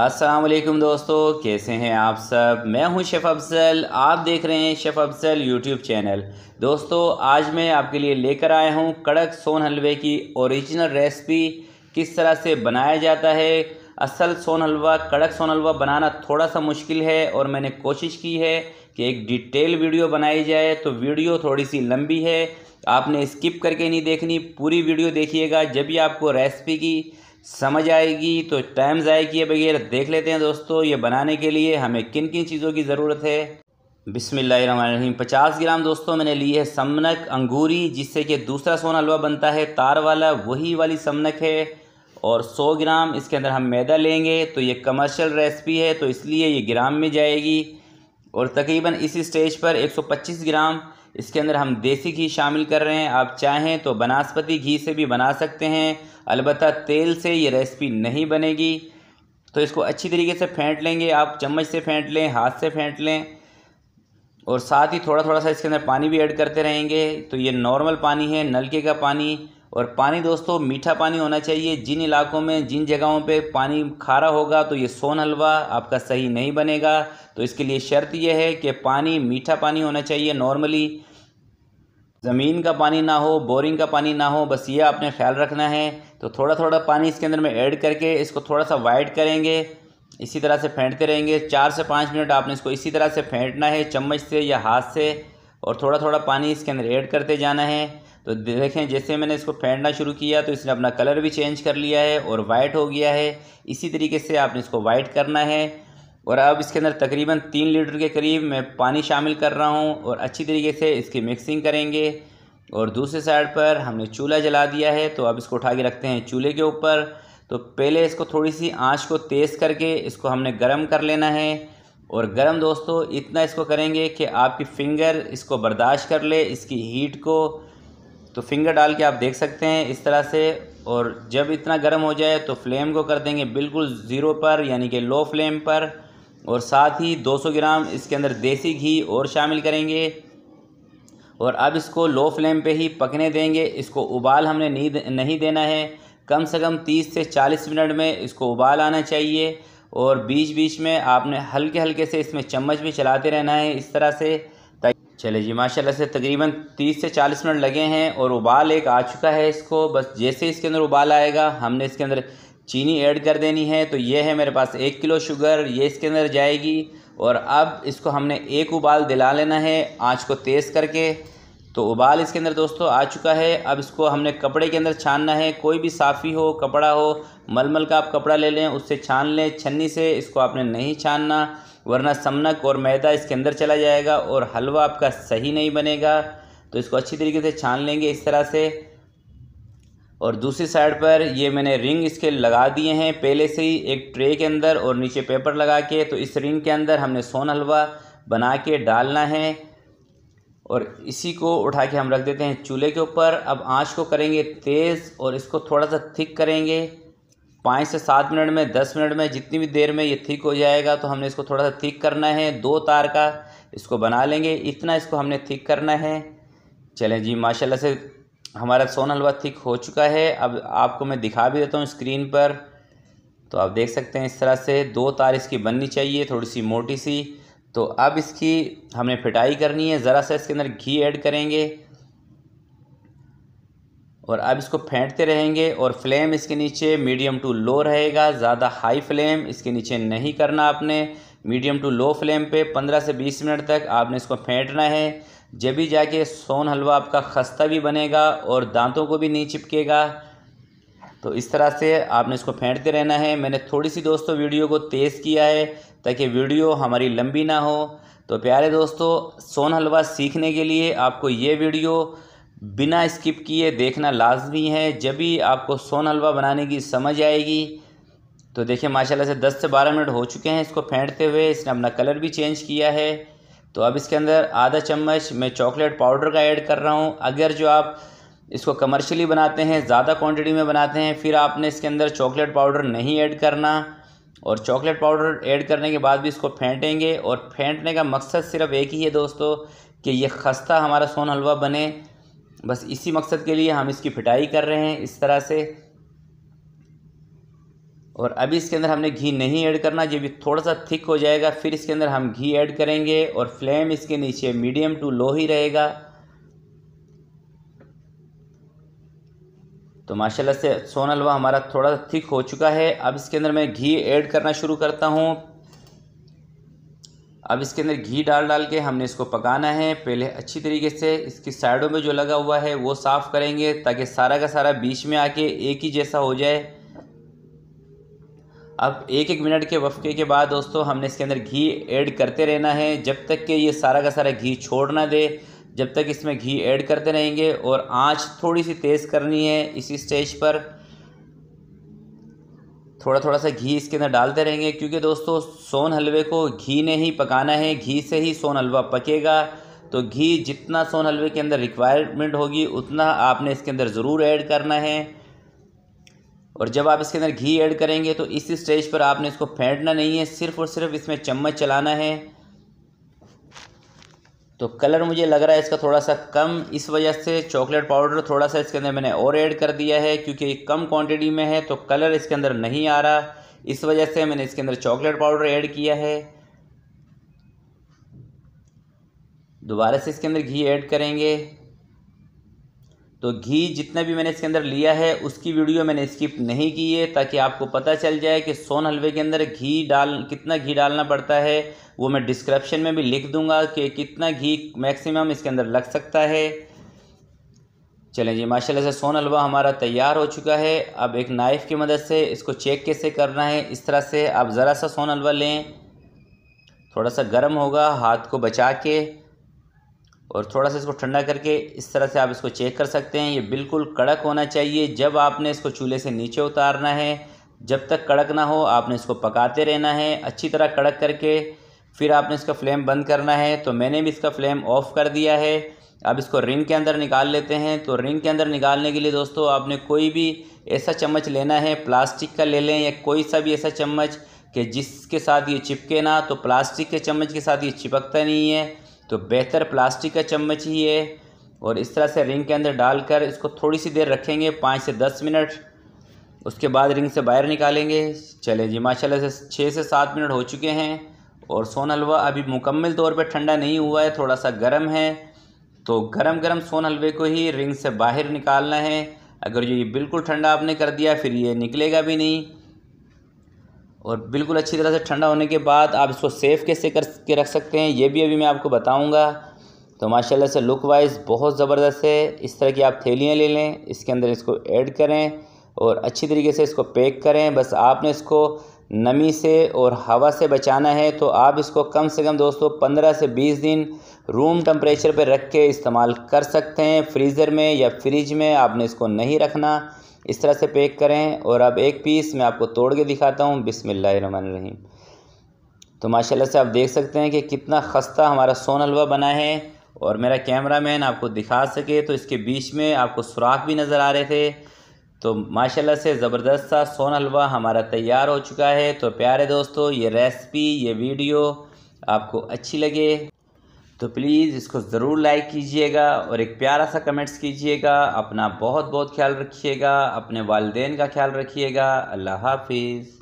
असलम दोस्तों कैसे हैं आप सब मैं हूं शेफ़ अफजल आप देख रहे हैं शेफ़ अफजल यूट्यूब चैनल दोस्तों आज मैं आपके लिए लेकर आया हूं कड़क सोन हलवे की ओरिजिनल रेसिपी किस तरह से बनाया जाता है असल सोन हलवा कड़क सोन हलवा बनाना थोड़ा सा मुश्किल है और मैंने कोशिश की है कि एक डिटेल वीडियो बनाई जाए तो वीडियो थोड़ी सी लंबी है आपने स्किप करके नहीं देखनी पूरी वीडियो देखिएगा जब भी आपको रेसिपी की समझ आएगी तो टाइम ज़ाय किए बगैर देख लेते हैं दोस्तों ये बनाने के लिए हमें किन किन चीज़ों की ज़रूरत है बिसमीम पचास ग्राम दोस्तों मैंने ली है समनक अंगूरी जिससे कि दूसरा सोना हलवा बनता है तार वाला वही वाली समनक है और 100 ग्राम इसके अंदर हम मैदा लेंगे तो ये कमर्शियल रेसिपी है तो इसलिए ये ग्राम में जाएगी और तकरीबन इसी स्टेज पर 125 ग्राम इसके अंदर हम देसी घी शामिल कर रहे हैं आप चाहें तो बनास्पति घी से भी बना सकते हैं अलबत् तेल से ये रेसिपी नहीं बनेगी तो इसको अच्छी तरीके से फेंट लेंगे आप चम्मच से फेंट लें हाथ से फेंट लें और साथ ही थोड़ा थोड़ा सा इसके अंदर पानी भी ऐड करते रहेंगे तो ये नॉर्मल पानी है नलके का पानी और पानी दोस्तों मीठा पानी होना चाहिए जिन इलाकों में जिन जगहों पे पानी खारा होगा तो ये सोन हलवा आपका सही नहीं बनेगा तो इसके लिए शर्त यह है कि पानी मीठा पानी होना चाहिए नॉर्मली ज़मीन का पानी ना हो बोरिंग का पानी ना हो बस ये आपने ख्याल रखना है तो थोड़ा थोड़ा पानी इसके अंदर में ऐड करके इसको थोड़ा सा वाइड करेंगे इसी तरह से फेंटते रहेंगे चार से पाँच मिनट आपने इसको इसी तरह से फेंटना है चम्मच से या हाथ से और थोड़ा थोड़ा पानी इसके अंदर ऐड करते जाना है तो देखें जैसे मैंने इसको फेंटना शुरू किया तो इसने अपना कलर भी चेंज कर लिया है और वाइट हो गया है इसी तरीके से आपने इसको वाइट करना है और अब इसके अंदर तकरीबन तीन लीटर के करीब मैं पानी शामिल कर रहा हूँ और अच्छी तरीके से इसकी मिक्सिंग करेंगे और दूसरे साइड पर हमने चूल्हा जला दिया है तो अब इसको उठा के रखते हैं चूल्हे के ऊपर तो पहले इसको थोड़ी सी आंच को तेज़ करके इसको हमने गर्म कर लेना है और गर्म दोस्तों इतना इसको करेंगे कि आपकी फ़िंगर इसको बर्दाश्त कर ले इसकी हीट को तो फिंगर डाल के आप देख सकते हैं इस तरह से और जब इतना गर्म हो जाए तो फ्लेम को कर देंगे बिल्कुल ज़ीरो पर यानी कि लो फ्लेम पर और साथ ही 200 ग्राम इसके अंदर देसी घी और शामिल करेंगे और अब इसको लो फ्लेम पे ही पकने देंगे इसको उबाल हमने नहीं देना है कम से कम 30 से 40 मिनट में इसको उबाल आना चाहिए और बीच बीच में आपने हल्के हल्के से इसमें चम्मच भी चलाते रहना है इस तरह से चले जी माशाल्लाह से तकरीबन तीस से चालीस मिनट लगे हैं और उबाल एक आ चुका है इसको बस जैसे इसके अंदर उबाल आएगा हमने इसके अंदर चीनी ऐड कर देनी है तो ये है मेरे पास एक किलो शुगर ये इसके अंदर जाएगी और अब इसको हमने एक उबाल दिला लेना है आँच को तेज़ करके तो उबाल इसके अंदर दोस्तों आ चुका है अब इसको हमने कपड़े के अंदर छानना है कोई भी साफ़ी हो कपड़ा हो मलमल का आप कपड़ा ले लें उससे छान लें छन्नी से इसको आपने नहीं छानना वरना समनक और मैदा इसके अंदर चला जाएगा और हलवा आपका सही नहीं बनेगा तो इसको अच्छी तरीके से छान लेंगे इस तरह से और दूसरी साइड पर ये मैंने रिंग इसके लगा दिए हैं पहले से ही एक ट्रे के अंदर और नीचे पेपर लगा के तो इस रिंग के अंदर हमने सोन हलवा बना के डालना है और इसी को उठा के हम रख देते हैं चूल्हे के ऊपर अब आंच को करेंगे तेज़ और इसको थोड़ा सा थिक करेंगे पाँच से सात मिनट में दस मिनट में जितनी भी देर में ये थिक हो जाएगा तो हमने इसको थोड़ा सा थिक करना है दो तार का इसको बना लेंगे इतना इसको हमने थिक करना है चलें जी माशाल्लाह से हमारा सोन हलवा थिक हो चुका है अब आपको मैं दिखा भी देता हूँ स्क्रीन पर तो आप देख सकते हैं इस तरह से दो तार इसकी बननी चाहिए थोड़ी सी मोटी सी तो अब इसकी हमने फिटाई करनी है ज़रा सा इसके अंदर घी ऐड करेंगे और अब इसको फेंटते रहेंगे और फ्लेम इसके नीचे मीडियम टू लो रहेगा ज़्यादा हाई फ्लेम इसके नीचे नहीं करना आपने मीडियम टू लो फ्लेम पे 15 से 20 मिनट तक आपने इसको फेंटना है जब भी जाके सोन हलवा आपका खस्ता भी बनेगा और दांतों को भी नहीं चिपकेगा तो इस तरह से आपने इसको फेंटते रहना है मैंने थोड़ी सी दोस्तों वीडियो को तेज़ किया है ताकि वीडियो हमारी लंबी ना हो तो प्यारे दोस्तों सोन हलवा सीखने के लिए आपको ये वीडियो बिना स्किप किए देखना लाजमी है जब भी आपको सोन हलवा बनाने की समझ आएगी तो देखिए माशाल्लाह से 10 से 12 मिनट हो चुके हैं इसको फेंटते हुए इसने अपना कलर भी चेंज किया है तो अब इसके अंदर आधा चम्मच मैं चॉकलेट पाउडर का ऐड कर रहा हूँ अगर जो आप इसको कमर्शियली बनाते हैं ज़्यादा क्वांटिटी में बनाते हैं फिर आपने इसके अंदर चॉकलेट पाउडर नहीं ऐड करना और चॉकलेट पाउडर ऐड करने के बाद भी इसको फेंटेंगे और फेंटने का मकसद सिर्फ एक ही है दोस्तों कि ये खस्ता हमारा सोन हलवा बने बस इसी मकसद के लिए हम इसकी फिटाई कर रहे हैं इस तरह से और अभी इसके अंदर हमने घी नहीं ऐड करना जब ये थोड़ा सा थिक हो जाएगा फिर इसके अंदर हम घी ऐड करेंगे और फ्लेम इसके नीचे मीडियम टू लो ही रहेगा तो माशाल्लाह से सोन हलवा हमारा थोड़ा थिक हो चुका है अब इसके अंदर मैं घी ऐड करना शुरू करता हूँ अब इसके अंदर घी डाल डाल के हमने इसको पकाना है पहले अच्छी तरीके से इसकी साइडों में जो लगा हुआ है वो साफ़ करेंगे ताकि सारा का सारा बीच में आके एक ही जैसा हो जाए अब एक एक मिनट के वफ़े के बाद दोस्तों हमने इसके अंदर घी ऐड करते रहना है जब तक कि ये सारा का सारा घी छोड़ ना दे जब तक इसमें घी ऐड करते रहेंगे और आंच थोड़ी सी तेज़ करनी है इसी स्टेज पर थोड़ा थोड़ा सा घी इसके अंदर डालते रहेंगे क्योंकि दोस्तों सोन हलवे को घी ने ही पकाना है घी से ही सोन हलवा पकेगा तो घी जितना सोन हलवे के अंदर रिक्वायरमेंट होगी उतना आपने इसके अंदर ज़रूर ऐड करना है और जब आप इसके अंदर घी ऐड करेंगे तो इसी स्टेज पर आपने इसको फेंटना नहीं है सिर्फ़ और सिर्फ इसमें चम्मच चलाना है तो कलर मुझे लग रहा है इसका थोड़ा सा कम इस वजह से चॉकलेट पाउडर थोड़ा सा इसके अंदर मैंने और ऐड कर दिया है क्योंकि कम क्वांटिटी में है तो कलर इसके अंदर नहीं आ रहा इस वजह से मैंने इसके अंदर चॉकलेट पाउडर ऐड किया है दोबारा से इसके अंदर घी ऐड करेंगे तो घी जितना भी मैंने इसके अंदर लिया है उसकी वीडियो मैंने स्किप नहीं की है ताकि आपको पता चल जाए कि सोन हलवे के अंदर घी डाल कितना घी डालना पड़ता है वो मैं डिस्क्रिप्शन में भी लिख दूंगा कि कितना घी मैक्सिमम इसके अंदर लग सकता है चलें जी माशाल्लाह से सोन हलवा हमारा तैयार हो चुका है अब एक नाइफ़ की मदद से इसको चेक कैसे करना है इस तरह से आप ज़रा सा सोन हलवा लें थोड़ा सा गर्म होगा हाथ को बचा के और थोड़ा सा इसको ठंडा करके इस तरह से आप इसको चेक कर सकते हैं ये बिल्कुल कड़क होना चाहिए जब आपने इसको चूल्हे से नीचे उतारना है जब तक कड़क ना हो आपने इसको पकाते रहना है अच्छी तरह कड़क करके फिर आपने इसका फ्लेम बंद करना है तो मैंने भी इसका फ्लेम ऑफ़ कर दिया है अब इसको रिंग के अंदर निकाल लेते हैं तो रिंग के अंदर निकालने के लिए दोस्तों आपने कोई भी ऐसा चम्मच लेना है प्लास्टिक का ले लें या कोई सा भी ऐसा चम्मच कि जिसके साथ ये चिपके ना तो प्लास्टिक के चम्मच के साथ ये चिपकता नहीं है तो बेहतर प्लास्टिक का चम्मच ही है और इस तरह से रिंग के अंदर डालकर इसको थोड़ी सी देर रखेंगे पाँच से दस मिनट उसके बाद रिंग से बाहर निकालेंगे चले जी माशाला से छः से सात मिनट हो चुके हैं और सोन हलवा अभी मुकम्मल तौर पर ठंडा नहीं हुआ है थोड़ा सा गर्म है तो गरम गरम सोन हलवे को ही रिंग से बाहर निकालना है अगर जो ये बिल्कुल ठंडा आपने कर दिया फिर ये निकलेगा भी नहीं और बिल्कुल अच्छी तरह से ठंडा होने के बाद आप इसको सेफ़ कैसे कर के रख सकते हैं ये भी अभी मैं आपको बताऊंगा तो माशाल्लाह से लुक वाइज बहुत ज़बरदस्त है इस तरह की आप थैलियाँ ले लें इसके अंदर इसको ऐड करें और अच्छी तरीके से इसको पैक करें बस आपने इसको नमी से और हवा से बचाना है तो आप इसको कम से कम दोस्तों पंद्रह से बीस दिन रूम टम्परेचर पर रख के इस्तेमाल कर सकते हैं फ्रीज़र में या फ्रिज में आपने इसको नहीं रखना इस तरह से पैक करें और अब एक पीस मैं आपको तोड़ के दिखाता हूँ बिसमीम तो माशाल्लाह से आप देख सकते हैं कि कितना खस्ता हमारा सोन हलवा बना है और मेरा कैमरा मैन आपको दिखा सके तो इसके बीच में आपको सुराख भी नज़र आ रहे थे तो माशाल्लाह से ज़बरदस्त सा सोन हलवा हमारा तैयार हो चुका है तो प्यारे दोस्तों ये रेसिपी ये वीडियो आपको अच्छी लगे तो प्लीज़ इसको ज़रूर लाइक कीजिएगा और एक प्यारा सा कमेंट्स कीजिएगा अपना बहुत बहुत ख्याल रखिएगा अपने वालदेन का ख्याल रखिएगा अल्लाह हाफिज़